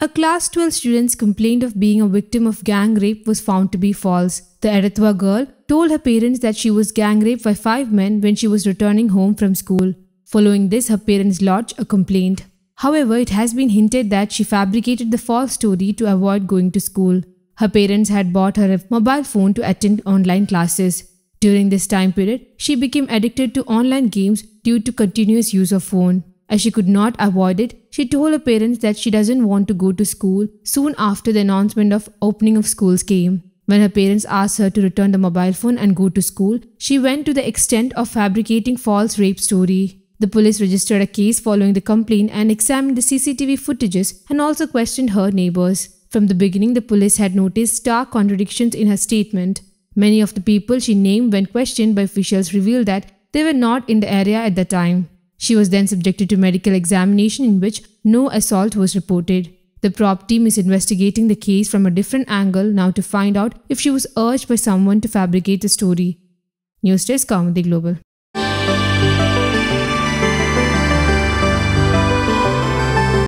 A class 12 student's complaint of being a victim of gang rape was found to be false. The Erithwa girl told her parents that she was gang raped by five men when she was returning home from school. Following this, her parents lodged a complaint. However, it has been hinted that she fabricated the false story to avoid going to school. Her parents had bought her a mobile phone to attend online classes. During this time period, she became addicted to online games due to continuous use of phone. As she could not avoid it, she told her parents that she doesn't want to go to school soon after the announcement of opening of schools came. When her parents asked her to return the mobile phone and go to school, she went to the extent of fabricating false rape story. The police registered a case following the complaint and examined the CCTV footages and also questioned her neighbors. From the beginning, the police had noticed stark contradictions in her statement. Many of the people she named when questioned by officials revealed that they were not in the area at the time. She was then subjected to medical examination in which no assault was reported. The prop team is investigating the case from a different angle now to find out if she was urged by someone to fabricate the story. News Desk Comedy Global.